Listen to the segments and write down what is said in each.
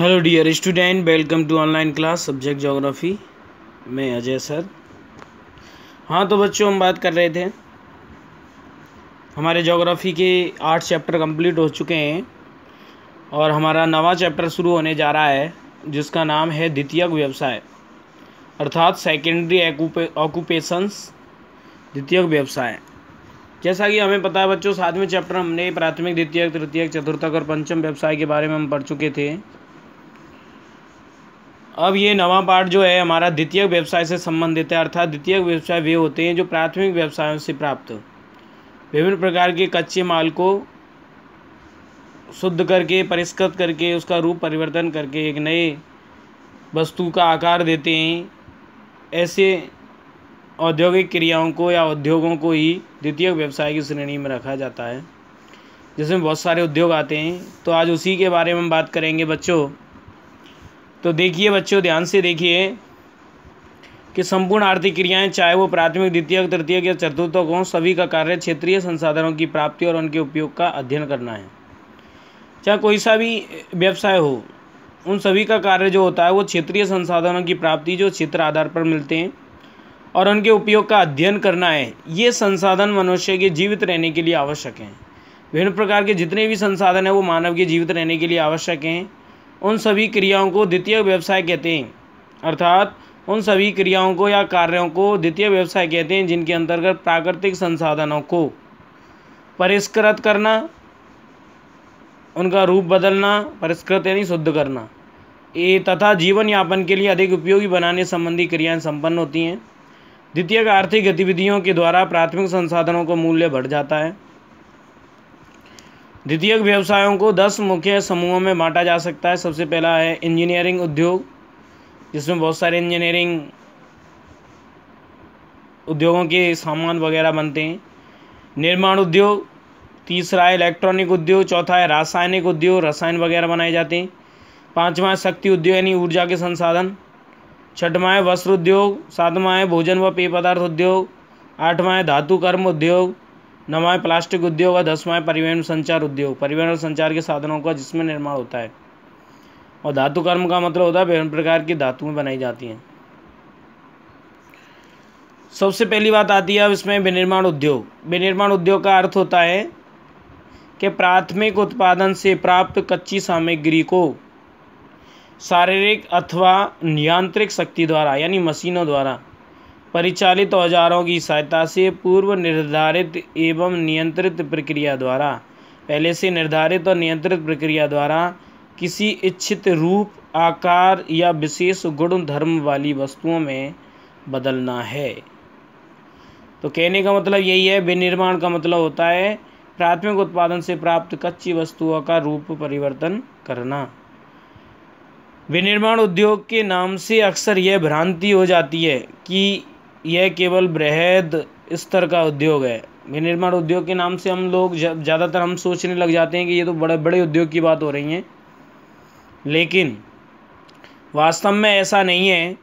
hello dear student welcome to online class subject geography मैं Ajay sir हाँ तो बच्चों हम बात कर रहे थे हमारे जोग्राफ़ी के आठ चैप्टर कंप्लीट हो चुके हैं और हमारा नवा चैप्टर शुरू होने जा रहा है जिसका नाम है द्वितीयक व्यवसाय अर्थात सेकेंडरी ऑक्यूपेशंस द्वितीयक व्यवसाय जैसा कि हमें पता है बच्चों सातवें चैप्टर हमने प्राथमिक द्वितीयक तृतीयक चतुर्थक और पंचम व्यवसाय के बारे में हम पढ़ चुके थे अब ये नवा पार्ट जो है हमारा द्वितीय व्यवसाय से संबंधित है अर्थात द्वितीय व्यवसाय वे होते हैं जो प्राथमिक व्यवसायों से प्राप्त विभिन्न प्रकार के कच्चे माल को शुद्ध करके परिष्कृत करके उसका रूप परिवर्तन करके एक नए वस्तु का आकार देते हैं ऐसे औद्योगिक क्रियाओं को या उद्योगों को ही द्वितीय व्यवसाय की श्रेणी में रखा जाता है जिसमें बहुत सारे उद्योग आते हैं तो आज उसी के बारे में हम बात करेंगे बच्चों तो देखिए बच्चों ध्यान से देखिए कि संपूर्ण आर्थिक क्रियाएं चाहे वो प्राथमिक द्वितीय तृतीय या चतुर्थक हों सभी का कार्य क्षेत्रीय संसाधनों की प्राप्ति और उनके उपयोग का अध्ययन करना है चाहे कोई सा भी व्यवसाय हो उन सभी का कार्य जो होता है वो क्षेत्रीय संसाधनों की प्राप्ति जो क्षेत्र आधार पर मिलते हैं और उनके उपयोग का अध्ययन करना है ये संसाधन मनुष्य के जीवित रहने के लिए आवश्यक हैं विभिन्न प्रकार के जितने भी संसाधन हैं वो मानव के जीवित रहने के लिए आवश्यक हैं उन सभी क्रियाओं को द्वितीय व्यवसाय कहते हैं अर्थात उन सभी क्रियाओं को या कार्यों को द्वितीय व्यवसाय कहते हैं जिनके अंतर्गत प्राकृतिक संसाधनों को परिष्कृत करना उनका रूप बदलना परिष्कृत यानी शुद्ध करना ये तथा जीवन यापन के लिए अधिक उपयोगी बनाने संबंधी क्रियाएं संपन्न होती हैं द्वितीय आर्थिक गतिविधियों के द्वारा प्राथमिक संसाधनों का मूल्य बढ़ जाता है द्वितीयक व्यवसायों को दस मुख्य समूहों में बांटा जा सकता है सबसे पहला है इंजीनियरिंग उद्योग जिसमें बहुत सारे इंजीनियरिंग उद्योगों के सामान वगैरह बनते हैं निर्माण उद्योग तीसरा है इलेक्ट्रॉनिक उद्योग चौथा है रासायनिक उद्योग रसायन वगैरह बनाए जाते हैं पाँचवा है शक्ति उद्योग यानी ऊर्जा के संसाधन छठवा है वस्त्र उद्योग सातवां है भोजन व पेय पदार्थ उद्योग आठवा है धातु कर्म उद्योग नवाएं प्लास्टिक उद्योग और दसवाएं परिवहन संचार उद्योग परिवहन और संचार के साधनों का जिसमें निर्माण होता है और धातु कर्म का मतलब होता है विभिन्न प्रकार की धातुएं बनाई जाती हैं सबसे पहली बात आती है अब इसमें विनिर्माण उद्योग विनिर्माण उद्योग का अर्थ होता है कि प्राथमिक उत्पादन से प्राप्त कच्ची सामग्री को शारीरिक अथवा यांत्रिक शक्ति द्वारा यानी मशीनों द्वारा परिचालित औजारों की सहायता से पूर्व निर्धारित एवं नियंत्रित प्रक्रिया द्वारा पहले से निर्धारित और नियंत्रित प्रक्रिया द्वारा किसी इच्छित रूप आकार या विशेष गुण धर्म वाली वस्तुओं में बदलना है तो कहने का मतलब यही है विनिर्माण का मतलब होता है प्राथमिक उत्पादन से प्राप्त कच्ची वस्तुओं का रूप परिवर्तन करना विनिर्माण उद्योग के नाम से अक्सर यह भ्रांति हो जाती है कि यह केवल बृहद स्तर का उद्योग है विनिर्माण उद्योग के नाम से हम लोग ज़्यादातर हम सोचने लग जाते हैं कि ये तो बड़े बड़े उद्योग की बात हो रही है लेकिन वास्तव में ऐसा नहीं है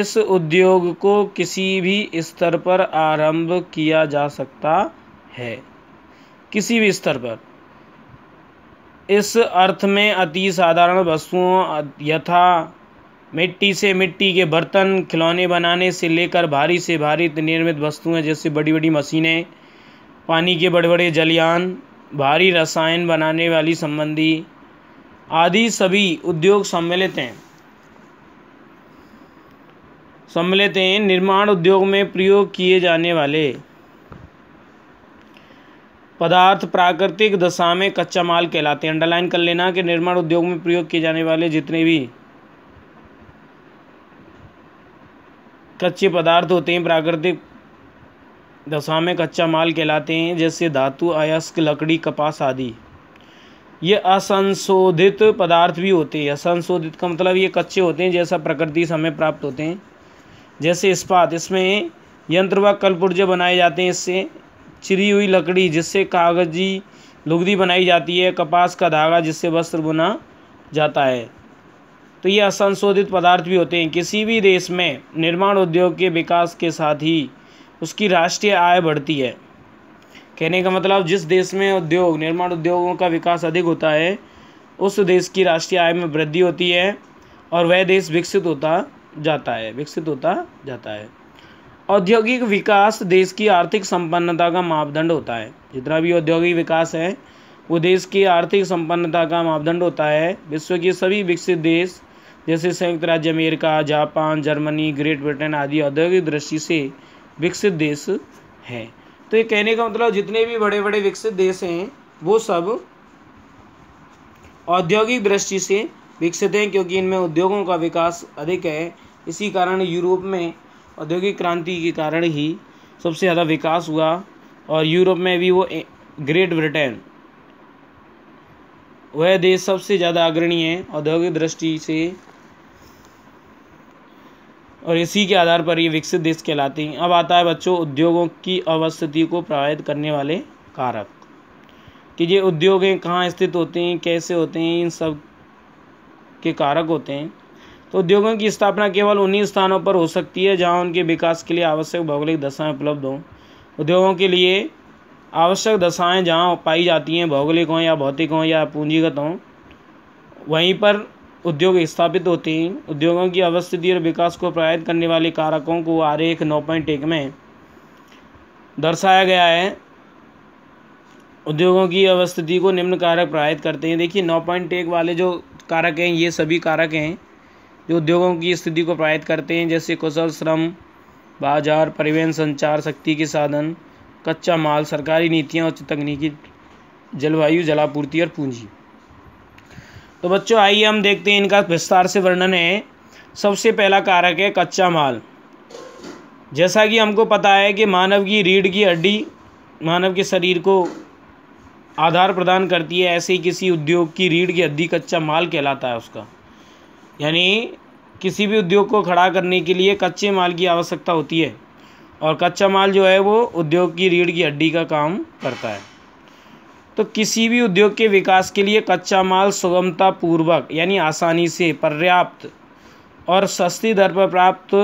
इस उद्योग को किसी भी स्तर पर आरंभ किया जा सकता है किसी भी स्तर पर इस अर्थ में अति साधारण वस्तुओं यथा मिट्टी से मिट्टी के बर्तन खिलौने बनाने से लेकर भारी से भारी निर्मित वस्तुएं जैसे बड़ी बड़ी मशीनें पानी के बड़े बड़े जलियान भारी रसायन बनाने वाली संबंधी आदि सभी उद्योग सम्मिलित हैं सम्मिलित हैं निर्माण उद्योग में प्रयोग किए जाने वाले पदार्थ प्राकृतिक दशा में कच्चा माल कहलाते हैं अंडरलाइन कर लेना कि निर्माण उद्योग में प्रयोग किए जाने वाले जितने भी कच्चे पदार्थ होते हैं प्राकृतिक दशा में कच्चा माल कहलाते हैं जैसे धातु अयस्क लकड़ी कपास आदि ये असंशोधित पदार्थ भी होते हैं असंशोधित का मतलब ये कच्चे होते हैं जैसा प्रकृति से हमें प्राप्त होते हैं जैसे इस्पात इसमें यंत्र व कलपुर्जे बनाए जाते हैं इससे चिरी हुई लकड़ी जिससे कागजी लुगदी बनाई जाती है कपास का धागा जिससे वस्त्र बुना जाता है तो ये असंशोधित पदार्थ भी होते हैं किसी भी देश में निर्माण उद्योग के विकास के साथ ही उसकी राष्ट्रीय आय बढ़ती है कहने का मतलब जिस देश में उद्योग निर्माण उद्योगों का विकास अधिक होता है उस देश की राष्ट्रीय आय में वृद्धि होती है और वह देश विकसित होता जाता है विकसित होता जाता है औद्योगिक विकास देश की आर्थिक संपन्नता का मापदंड होता है जितना भी औद्योगिक विकास है वो देश की आर्थिक संपन्नता का मापदंड होता है विश्व के सभी विकसित देश जैसे संयुक्त राज्य America Japan Germany Great Britain आदि औद्योगिक दृष्टि से विकसित देश हैं तो ये कहने का मतलब जितने भी बड़े बड़े विकसित देश हैं वो सब औद्योगिक दृष्टि से विकसित हैं क्योंकि इनमें उद्योगों का विकास अधिक है इसी कारण यूरोप में औद्योगिक क्रांति के कारण ही सबसे ज़्यादा विकास हुआ और यूरोप में भी वो ग्रेट ब्रिटेन वह देश सबसे ज़्यादा अग्रणी है औद्योगिक दृष्टि से और इसी के आधार पर ये विकसित देश कहलाते हैं अब आता है बच्चों उद्योगों की अवस्थिति को प्रभावित करने वाले कारक कि ये उद्योग कहाँ स्थित होते हैं कैसे होते हैं इन सब के कारक होते हैं तो उद्योगों की स्थापना केवल उन्हीं स्थानों पर हो सकती है जहाँ उनके विकास के लिए आवश्यक भौगोलिक दशाएँ उपलब्ध हों उद्योगों के लिए आवश्यक दशाएँ जहाँ पाई जाती हैं भौगोलिक हों या भौतिक हों या पूंजीगत हों वहीं पर उद्योग स्थापित होते हैं उद्योगों की अवस्थिति और विकास को प्रभावित करने वाले कारकों को आरेख नौ पॉइंट एक में दर्शाया गया है उद्योगों की अवस्थिति को निम्न कारक प्रभावित करते हैं देखिए नौ पॉइंट एक वाले जो कारक हैं ये सभी कारक हैं जो उद्योगों की स्थिति को प्रभावित करते हैं जैसे कुशल श्रम बाजार परिवहन संचार शक्ति के साधन कच्चा माल सरकारी नीतियाँ उच्च तकनीकी जलवायु जलापूर्ति और पूंजी तो बच्चों आइए हम देखते हैं इनका विस्तार से वर्णन है सबसे पहला कारक है कच्चा माल जैसा कि हमको पता है कि मानव की रीढ़ की हड्डी मानव के शरीर को आधार प्रदान करती है ऐसे ही किसी उद्योग की रीढ़ की हड्डी कच्चा माल कहलाता है उसका यानी किसी भी उद्योग को खड़ा करने के लिए कच्चे माल की आवश्यकता होती है और कच्चा माल जो है वो उद्योग की रीढ़ की हड्डी का काम करता है तो किसी भी उद्योग के विकास के लिए कच्चा माल सुगमता पूर्वक यानी आसानी से पर्याप्त और सस्ती दर पर प्राप्त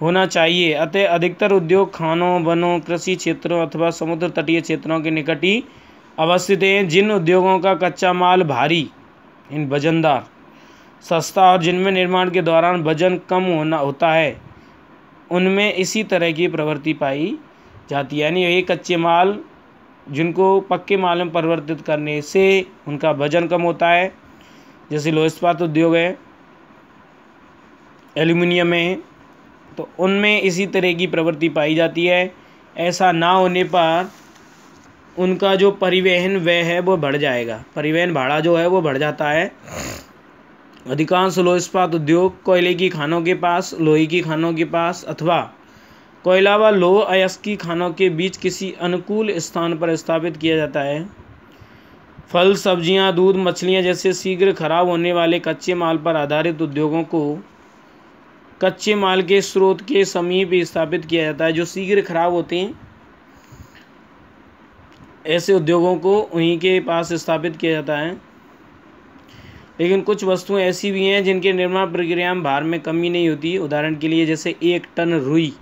होना चाहिए अतः अधिकतर उद्योग खानों वनों कृषि क्षेत्रों अथवा समुद्र तटीय क्षेत्रों के निकट ही अवस्थित हैं जिन उद्योगों का कच्चा माल भारी इन वजनदार सस्ता और जिनमें निर्माण के दौरान वजन कम होना होता है उनमें इसी तरह की प्रवृत्ति पाई जाती है यानी ये कच्चे माल जिनको पक्के माल में परिवर्तित करने से उनका वजन कम होता है जैसे लोह इस्पात उद्योग है एल्यूमिनियम है तो उनमें इसी तरह की प्रवृत्ति पाई जाती है ऐसा ना होने पर उनका जो परिवहन व्यय है वो बढ़ जाएगा परिवहन भाड़ा जो है वो बढ़ जाता है अधिकांश लोह इस्पात उद्योग कोयले की खानों के पास लोहे की खानों के पास अथवा कोयलावा लो अयस्की खानों के बीच किसी अनुकूल स्थान पर स्थापित किया जाता है फल सब्जियां, दूध मछलियां जैसे शीघ्र खराब होने वाले कच्चे माल पर आधारित उद्योगों को कच्चे माल के स्रोत के समीप स्थापित किया जाता है जो शीघ्र खराब होते हैं ऐसे उद्योगों को उन्हीं के पास स्थापित किया जाता है लेकिन कुछ वस्तुएं ऐसी भी हैं जिनके निर्माण प्रक्रिया में भार में कमी नहीं होती उदाहरण के लिए जैसे एक टन रुई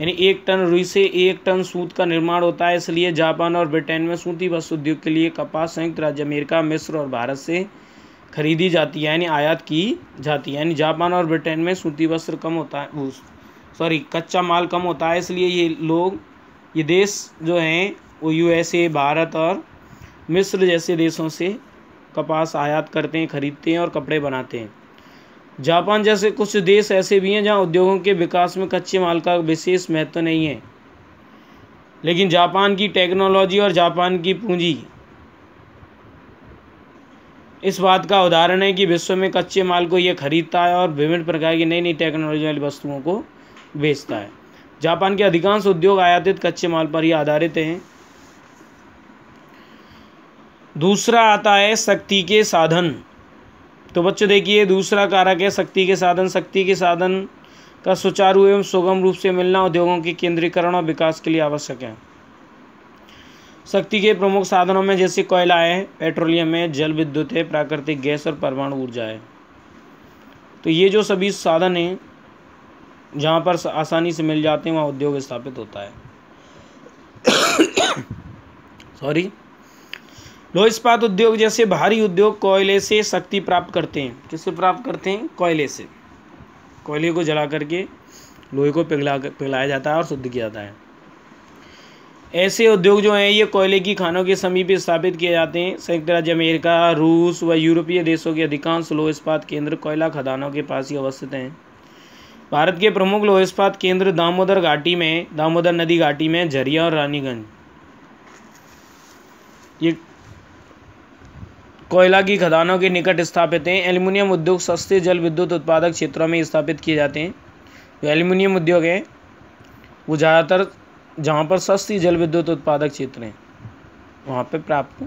यानी एक टन रुई से एक टन सूत का निर्माण होता है इसलिए जापान और ब्रिटेन में सूती वस्त्र उद्योग के लिए कपास संयुक्त राज्य अमेरिका मिस्र और भारत से खरीदी जाती है यानी आयात की जाती है यानी जापान और ब्रिटेन में सूती वस्त्र कम होता है सॉरी कच्चा माल कम होता है इसलिए ये लोग ये देश जो हैं वो यूएसए भारत और मिस्र जैसे देशों से कपास आयात करते हैं खरीदते हैं और कपड़े बनाते हैं जापान जैसे कुछ देश ऐसे भी हैं जहां उद्योगों के विकास में कच्चे माल का विशेष महत्व तो नहीं है लेकिन जापान की टेक्नोलॉजी और जापान की पूंजी इस बात का उदाहरण है कि विश्व में कच्चे माल को यह खरीदता है और विभिन्न प्रकार की नई नई टेक्नोलॉजी वाली वस्तुओं को बेचता है जापान के अधिकांश उद्योग आयातित कच्चे माल पर ही आधारित हैं दूसरा आता है शक्ति के साधन तो बच्चों देखिए दूसरा कारक है शक्ति के साधन शक्ति के साधन का सुचारू एवं सुगम रूप से मिलना उद्योगों के केंद्रीकरण और विकास के लिए आवश्यक है शक्ति के प्रमुख साधनों में जैसे कोयला है पेट्रोलियम है जल विद्युत है प्राकृतिक गैस और परमाणु ऊर्जा है तो ये जो सभी साधन हैं जहाँ पर आसानी से मिल जाते हैं वहाँ उद्योग स्थापित होता है सॉरी लोह इस्पात उद्योग जैसे भारी उद्योग कोयले से शक्ति प्राप्त करते हैं किससे प्राप्त करते हैं कोयले से कोयले को जला करके लोहे को पिघला पिघलाया जाता है और शुद्ध किया जाता है ऐसे उद्योग जो हैं ये कोयले की खानों के समीप स्थापित किए जाते हैं संयुक्त राज्य अमेरिका रूस व यूरोपीय देशों के अधिकांश लोह इस्पात केंद्र कोयला खदानों के पास ही अवस्थित हैं भारत के प्रमुख लोह इस्पात केंद्र दामोदर घाटी में दामोदर नदी घाटी में झरिया और रानीगंज ये कोयला की खदानों के निकट स्थापित हैं एल्युमिनियम उद्योग सस्ते जल विद्युत उत्पादक क्षेत्रों में स्थापित किए जाते हैं जो एल्युमिनियम उद्योग हैं वो ज़्यादातर जहाँ पर सस्ती जल विद्युत उत्पादक क्षेत्र हैं वहाँ पर प्राप्त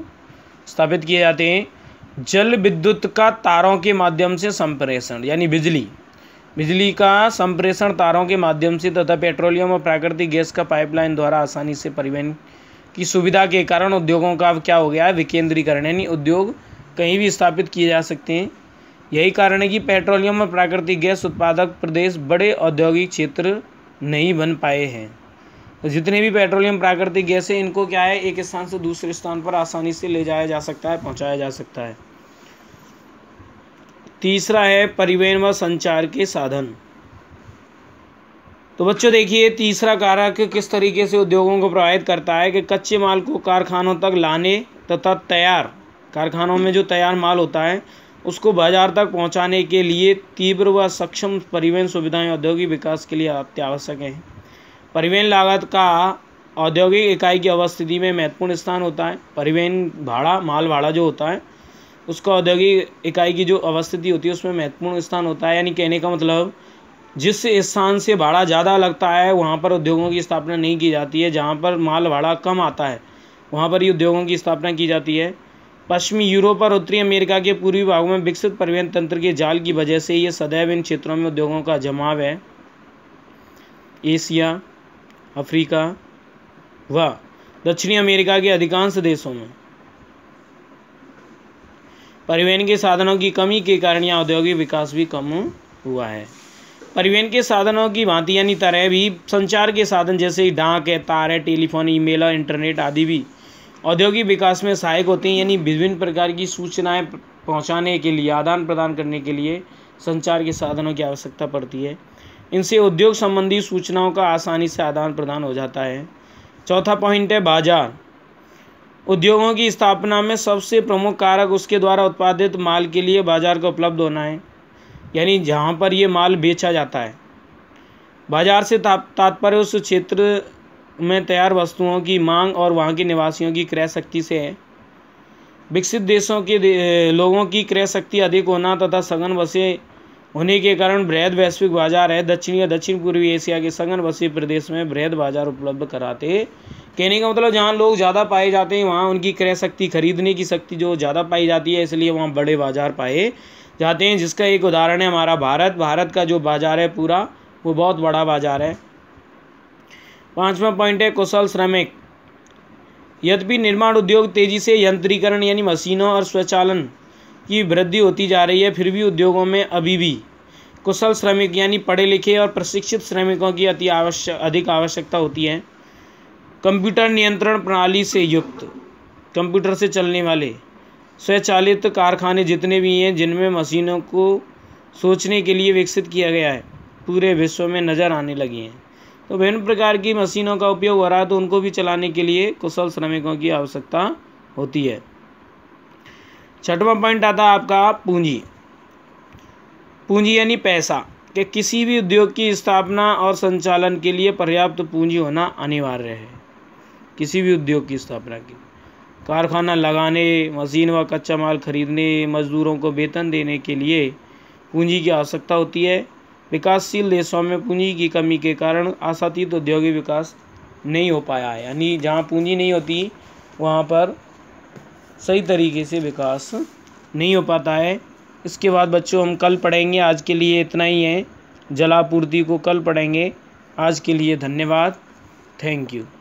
स्थापित किए जाते हैं जल विद्युत का तारों के माध्यम से संप्रेषण यानी बिजली बिजली का संप्रेषण तारों के माध्यम से तथा पेट्रोलियम और प्राकृतिक गैस का पाइपलाइन द्वारा आसानी से परिवहन की सुविधा के कारण उद्योगों का क्या हो गया है विकेंद्रीकरण यानी उद्योग कहीं भी स्थापित किए जा सकते हैं यही कारण है कि पेट्रोलियम और प्राकृतिक गैस उत्पादक प्रदेश बड़े औद्योगिक क्षेत्र नहीं बन पाए हैं तो जितने भी पेट्रोलियम प्राकृतिक गैस है इनको क्या है एक स्थान से दूसरे स्थान पर आसानी से ले जाया जा सकता है पहुंचाया जा सकता है तीसरा है परिवहन व संचार के साधन तो बच्चों देखिए तीसरा कारक किस तरीके से उद्योगों को प्रभावित करता है कि कच्चे माल को कारखानों तक लाने तथा तैयार कारखानों में जो तैयार माल होता है उसको बाजार तक पहुंचाने के लिए तीव्र व सक्षम परिवहन सुविधाएं औद्योगिक विकास के लिए अत्यावश्यक हैं परिवहन लागत का औद्योगिक इकाई की अवस्थिति में महत्वपूर्ण स्थान होता है परिवहन भाड़ा माल भाड़ा जो होता है उसका औद्योगिक इकाई की जो अवस्थिति होती है उसमें महत्वपूर्ण स्थान होता है यानी कहने का मतलब जिस स्थान से भाड़ा ज़्यादा लगता है वहाँ पर उद्योगों की स्थापना नहीं की जाती है जहाँ पर माल भाड़ा कम आता है वहाँ पर ही उद्योगों की स्थापना की जाती है पश्चिमी यूरोप और उत्तरी अमेरिका के पूर्वी भागों में विकसित परिवहन तंत्र के जाल की वजह से ये सदैव इन क्षेत्रों में उद्योगों का जमाव है एशिया अफ्रीका व दक्षिणी अमेरिका के अधिकांश देशों में परिवहन के साधनों की कमी के कारण यहाँ औद्योगिक विकास भी कम हुआ है परिवहन के साधनों की भांति यानी तरह भी संचार के साधन जैसे डाक है तार है टेलीफोन ईमेल और इंटरनेट आदि भी औद्योगिक विकास में सहायक होते हैं यानी विभिन्न प्रकार की सूचनाएं पहुंचाने के लिए आदान प्रदान करने के लिए संचार के साधनों की आवश्यकता पड़ती है इनसे उद्योग संबंधी सूचनाओं का आसानी से आदान प्रदान हो जाता है चौथा पॉइंट है बाजार उद्योगों की स्थापना में सबसे प्रमुख कारक उसके द्वारा उत्पादित माल के लिए बाज़ार का उपलब्ध होना है यानी जहाँ पर ये माल बेचा जाता है बाज़ार से तात्पर्य उस क्षेत्र में तैयार वस्तुओं की मांग और वहाँ के निवासियों की क्रय शक्ति से है विकसित देशों के दे, लोगों की क्रय शक्ति अधिक होना तथा सघन बसे होने के कारण बृहद वैश्विक बाजार है दक्षिणी या दक्षिण पूर्वी एशिया के सघन बसे प्रदेश में बृहद बाजार उपलब्ध कराते कहने का मतलब जहाँ लोग ज़्यादा पाए जाते हैं वहाँ उनकी क्रय शक्ति खरीदने की शक्ति जो ज़्यादा पाई जाती है इसलिए वहाँ बड़े बाजार पाए जाते हैं जिसका एक उदाहरण है हमारा भारत भारत का जो बाज़ार है पूरा वो बहुत बड़ा बाज़ार है पाँचवा पॉइंट है कुशल श्रमिक यद्यपि निर्माण उद्योग तेजी से यंत्रीकरण यानी मशीनों और स्वचालन की वृद्धि होती जा रही है फिर भी उद्योगों में अभी भी कुशल श्रमिक यानी पढ़े लिखे और प्रशिक्षित श्रमिकों की अति आवश्यक अधिक आवश्यकता होती है कंप्यूटर नियंत्रण प्रणाली से युक्त कंप्यूटर से चलने वाले स्वचालित कारखाने जितने भी हैं जिनमें मशीनों को सोचने के लिए विकसित किया गया है पूरे विश्व में नज़र आने लगी हैं तो विभिन्न प्रकार की मशीनों का उपयोग हो रहा है तो उनको भी चलाने के लिए कुशल श्रमिकों की आवश्यकता होती है छठवा पॉइंट आता है आपका पूंजी पूंजी यानी पैसा कि किसी भी उद्योग की स्थापना और संचालन के लिए पर्याप्त पूंजी होना अनिवार्य है किसी भी उद्योग की स्थापना के लिए कारखाना लगाने मशीन व कच्चा माल खरीदने मजदूरों को वेतन देने के लिए पूंजी की आवश्यकता होती है विकासशील देशों में पूंजी की कमी के कारण आशातीत औद्योगिक विकास नहीं हो पाया है यानी जहाँ पूंजी नहीं होती वहाँ पर सही तरीके से विकास नहीं हो पाता है इसके बाद बच्चों हम कल पढ़ेंगे आज के लिए इतना ही है जलापूर्ति को कल पढ़ेंगे आज के लिए धन्यवाद थैंक यू